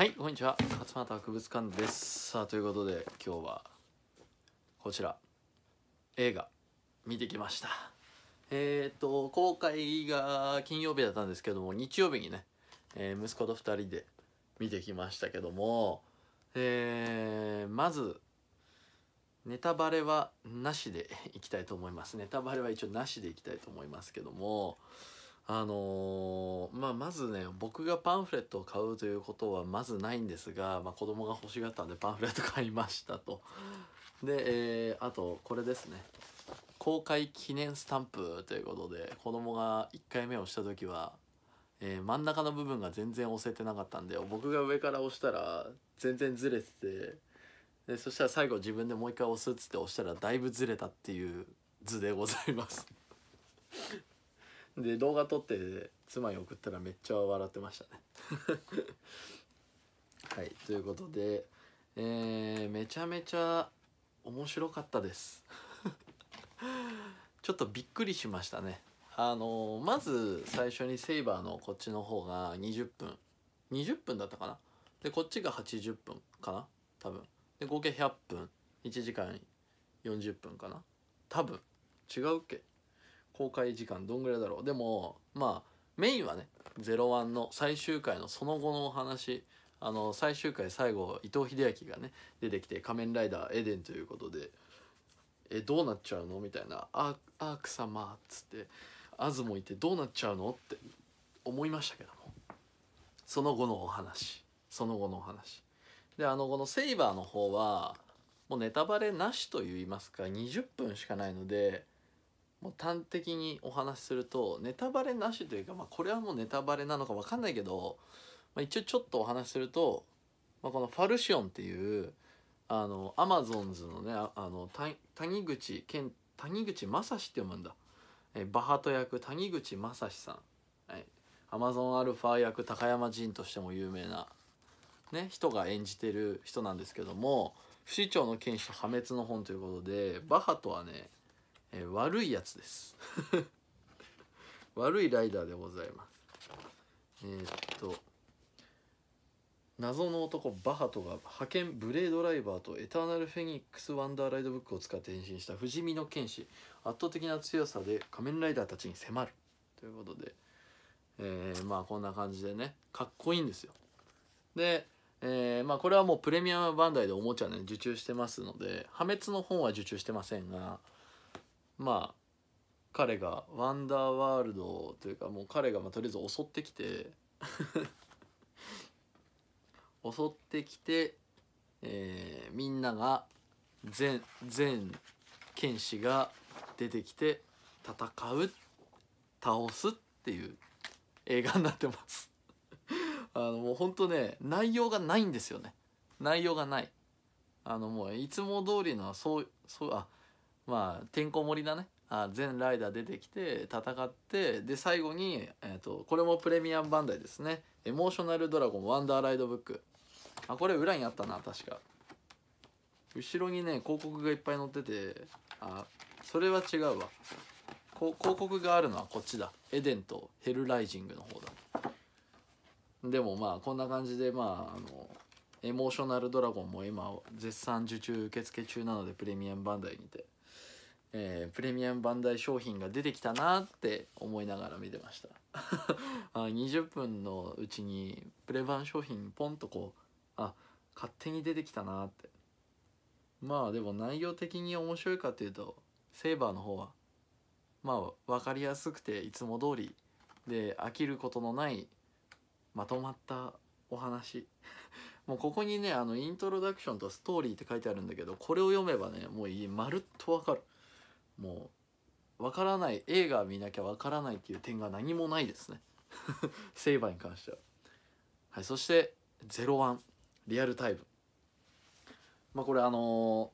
はいこんにちは勝俣博物館ですさあということで今日はこちら映画見てきましたえっ、と公開が金曜日だったんですけども日曜日にね、えー、息子と2人で見てきましたけどもえー、まずネタバレはなしでいきたいと思いますネタバレは一応なしでいきたいと思いますけどもあのー、まあ、まずね僕がパンフレットを買うということはまずないんですが、まあ、子供が欲しがったんでパンフレット買いましたとで、えー、あとこれですね公開記念スタンプということで子供が1回目をした時は、えー、真ん中の部分が全然押せてなかったんで僕が上から押したら全然ずれててでそしたら最後自分でもう一回押すっつって押したらだいぶずれたっていう図でございますで動画撮って妻に送ったらめっちゃ笑ってましたね はいということでえー、めちゃめちゃ面白かったです ちょっとびっくりしましたねあのまず最初にセイバーのこっちの方が20分20分だったかなでこっちが80分かな多分で合計100分1時間40分かな多分違うっけ公開時間どんぐらいだろうでもまあメインはね「01」の最終回のその後のお話あの最終回最後伊藤英明がね出てきて「仮面ライダーエデン」ということで「えどうなっちゃうの?」みたいな「アーク様」っつってアズもいて「どうなっちゃうの?」って思いましたけどもその後のお話その後のお話であのこの「セイバー」の方はもうネタバレなしといいますか20分しかないのでもう端的にお話しするとネタバレなしというか、まあ、これはもうネタバレなのか分かんないけど、まあ、一応ちょっとお話しすると、まあ、このファルシオンっていうあのアマゾンズのねあの谷口健谷口正史って読むんだえバハト役谷口正史さん、はい、アマゾンアルファ役高山仁としても有名な、ね、人が演じてる人なんですけども不死鳥の剣士と破滅の本ということでバハトはねえー、悪いやつです 悪いライダーでございますえー、っと謎の男バハトが派遣ブレードライバーとエターナルフェニックスワンダーライドブックを使って変身した不死身の剣士圧倒的な強さで仮面ライダーたちに迫るということで、えー、まあこんな感じでねかっこいいんですよで、えー、まあこれはもうプレミアムバンダイでおもちゃね受注してますので破滅の本は受注してませんがまあ彼がワンダーワールドというかもう彼がまあとりあえず襲ってきて 襲ってきて、えー、みんなが全全剣士が出てきて戦う倒すっていう映画になってます あのもうほんとね内容がないんですよね内容がないあのもういつも通りのそうそうあまあてんこ盛りだねあ全ライダー出てきて戦ってで最後に、えーとこれもプレミアムバンダイですね「エモーショナルドラゴンワンダーライドブック」あこれ裏にあったな確か後ろにね広告がいっぱい載っててあそれは違うわ広告があるのはこっちだエデンとヘルライジングの方だでもまあこんな感じでまああのエモーショナルドラゴンも今絶賛受注受付中なのでプレミアムバンダイにてえー、プレミアムバンダイ商品が出てきたなって思いながら見てました あ20分のうちにプレバン商品ポンとこうあ勝手に出てきたなってまあでも内容的に面白いかというとセイバーの方はまあ分かりやすくていつも通りで飽きることのないまとまったお話 もうここにねあのイントロダクションとストーリーって書いてあるんだけどこれを読めばねもうまるっとわかるもう分からない映画見なきゃ分からないっていう点が何もないですねセイバーに関してははいそして「ゼロワンリアルタイム」まあこれあのー、も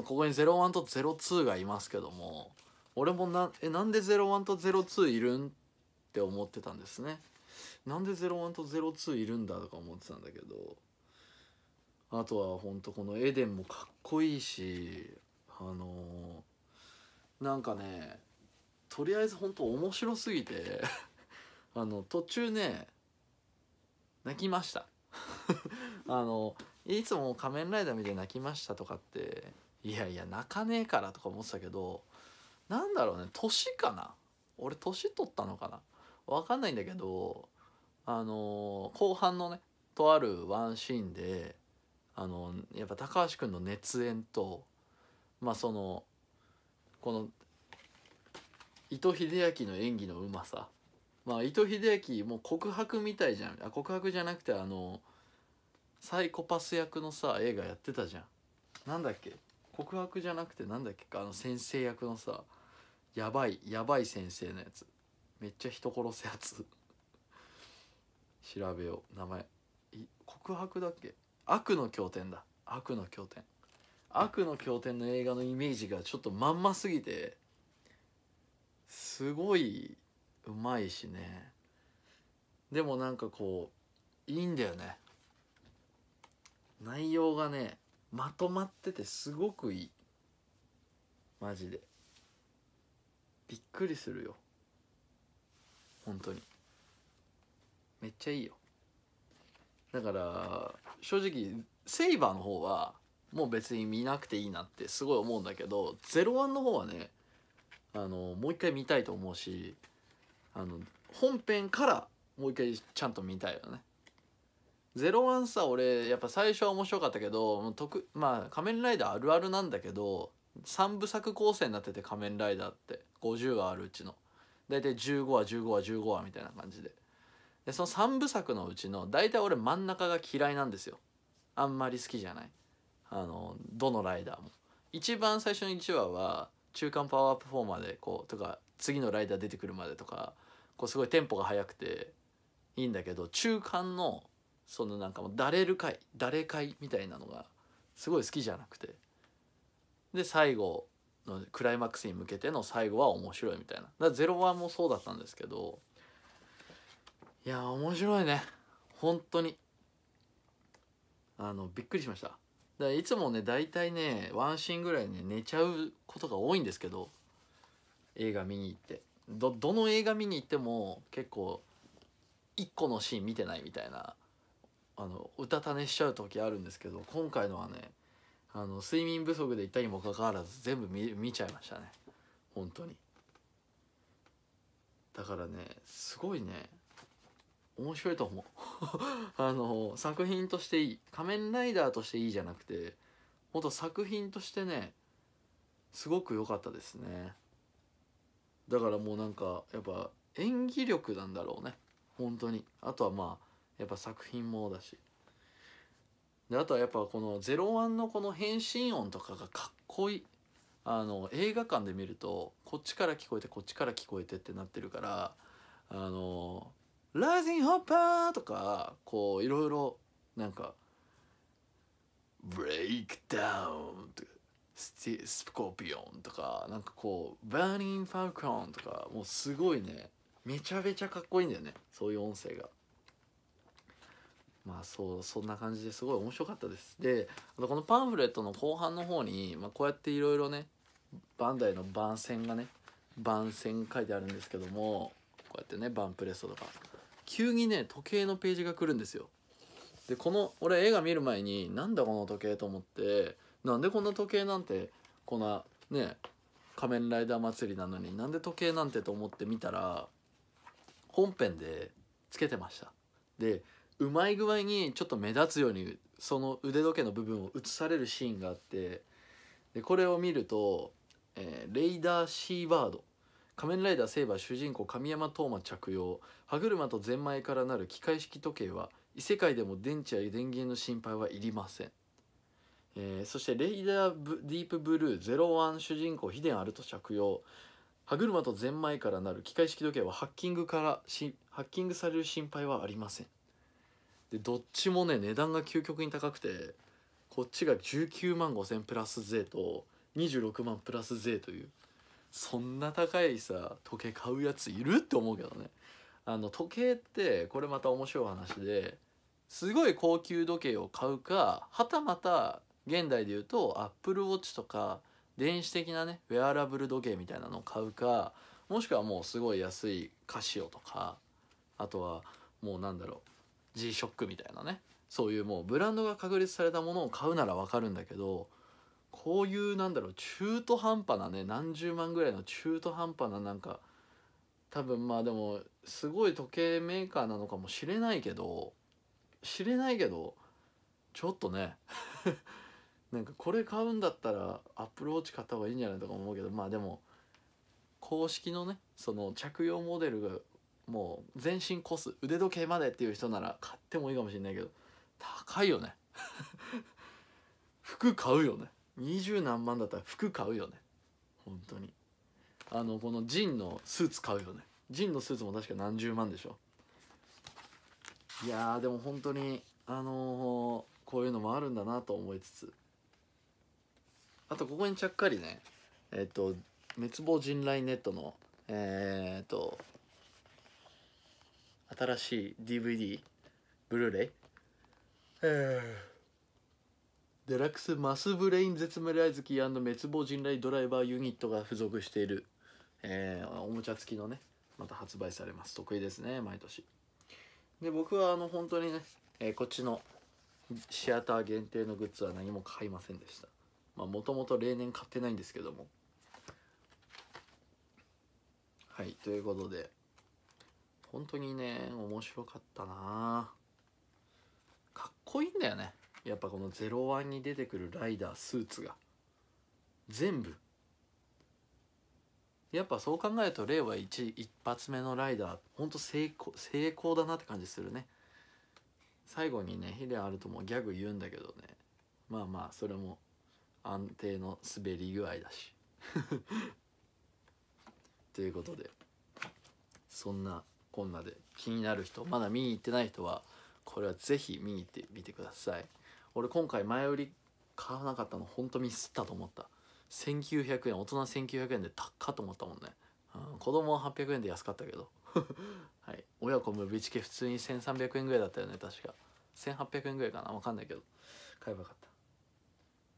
うここに「ゼロワンと「ゼロツーがいますけども俺もなえなんで「ゼロワンと「ゼロツーいるんって思ってたんですねなんで「ゼロワンと「ゼロツーいるんだとか思ってたんだけどあとはほんとこのエデンもかっこいいしあのー、なんかねとりあえず本当面白すぎて あの途中ね泣きました あのいつも「仮面ライダー」見て泣きましたとかっていやいや泣かねえからとか思ってたけどなんだろうね年かな俺年取ったのかなわかんないんだけどあの後半のねとあるワンシーンであのやっぱ高橋君の熱演とまあそのこの伊藤明の演技のうまさまあ伊藤明もう告白みたいじゃんあ告白じゃなくてあのサイコパス役のさ映画やってたじゃんなんだっけ告白じゃなくてなんだっけかあの先生役のさやばいやばい先生のやつめっちゃ人殺すやつ調べよう名前告白だっけ悪の経典だ悪の経典悪の経典の映画のイメージがちょっとまんますぎてすごいうまいしねでもなんかこういいんだよね内容がねまとまっててすごくいいマジでびっくりするよ本当にめっちゃいいよだから正直セイバーの方はもう別に見なくていいなってすごい思うんだけど「01」の方はねあのもう一回見たいと思うしあの本編からもう一回ちゃんと見たいよね。01さ俺やっぱ最初は面白かったけど特まあ「仮面ライダーあるある」なんだけど3部作構成になってて「仮面ライダー」って50話あるうちの大体15話15話15話みたいな感じででその3部作のうちの大体俺真ん中が嫌いなんですよあんまり好きじゃないあのどのライダーも一番最初の1話は中間パワーパフォーマーでこうとか次のライダー出てくるまでとかこうすごいテンポが速くていいんだけど中間のそのなんかもう誰る会誰会みたいなのがすごい好きじゃなくてで最後のクライマックスに向けての最後は面白いみたいなだから「ゼロワンもそうだったんですけどいや面白いね本当にあのびっくりしましただいつもね大体ねワンシーンぐらいね寝ちゃうことが多いんですけど映画見に行ってどどの映画見に行っても結構1個のシーン見てないみたいなあのうたた寝しちゃう時あるんですけど今回のはねあの睡眠不足でいたにもかかわらず全部見見ちゃいましたね本当にだからねすごいね面白いと思う あの作品としていい仮面ライダーとしていいじゃなくてもっと作品としてねすごく良かったですねだからもうなんかやっぱ演技力なんだろうね本当にあとはまあやっぱ作品もだしであとはやっぱこの「01」のこの変身音とかがかっこいいあの映画館で見るとこっちから聞こえてこっちから聞こえてってなってるからあの「ライジンホッパー」とかこういろいろなんか「ブレイクダウン」とか「スコピオン」とかなんかこう「バーニン・ファルコン」とかもうすごいねめちゃめちゃかっこいいんだよねそういう音声が。まあそうそんな感じですごい面白かったです。でこのパンフレットの後半の方に、まあ、こうやっていろいろねバンダイの番宣がね番宣書いてあるんですけどもこうやってねバンプレストとか急にね時計のページが来るんですよでこの俺映画見る前になんだこの時計と思ってなんでこんな時計なんてこんなね仮面ライダー祭りなのになんで時計なんてと思って見たら本編でつけてましたでうまい具合にちょっと目立つようにその腕時計の部分を映されるシーンがあってでこれを見ると、えー、レイダーシーバード仮面ライダーセイバー主人公神山斗真着用歯車とゼンマイからなる機械式時計は異世界でも電池や電源の心配はいりません、えー、そしてレイダーディープブルー01主人公秘伝アルト着用歯車とゼンマイからなる機械式時計はハッキングからハッキングされる心配はありませんでどっちもね値段が究極に高くてこっちが19万5000プラス税と26万プラス税というそんな高いさ時計買うやついるって思うけどねあの時計ってこれまた面白い話ですごい高級時計を買うかはたまた現代で言うとアップルウォッチとか電子的なねウェアラブル時計みたいなのを買うかもしくはもうすごい安いカシオとかあとはもうなんだろう G ショックみたいなねそういうもうブランドが確立されたものを買うならわかるんだけどこういうなんだろう中途半端なね何十万ぐらいの中途半端ななんか多分まあでもすごい時計メーカーなのかもしれないけど知れないけどちょっとね なんかこれ買うんだったらアップローチ買った方がいいんじゃないとか思うけどまあでも公式のねその着用モデルがもう全身コス腕時計までっていう人なら買ってもいいかもしれないけど高いよね 服買うよね20何万だったら服買うよね本当にあのこのジンのスーツ買うよねジンのスーツも確か何十万でしょいやでも本当にあのー、こういうのもあるんだなと思いつつあとここにちゃっかりねえっ、ー、と滅亡人来ネットのえっ、ー、と新しい DVD ブルーレイえーデラックスマスブレイン絶滅キー滅亡人雷ドライバーユニットが付属している、えー、おもちゃ付きのねまた発売されます得意ですね毎年で僕はあの本当にね、えー、こっちのシアター限定のグッズは何も買いませんでしたまあもともと例年買ってないんですけどもはいということで本当にね面白かったなかっこいいんだよねやっぱこの「01」に出てくるライダースーツが全部やっぱそう考えると令和 1, 1発目のライダーほんと成功成功だなって感じするね最後にねヒデアルトもギャグ言うんだけどねまあまあそれも安定の滑り具合だし ということでそんなこんなで気になる人まだ見に行ってない人はこれは是非見に行ってみてください俺今回前売り買わなかったのほんとミスったと思った1900円大人1900円で高っと思ったもんね、うん、子供は800円で安かったけど はい、親子無備チケ普通に1300円ぐらいだったよね確か1800円ぐらいかな分かんないけど買えばよかった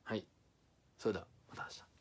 はいそれではまた明日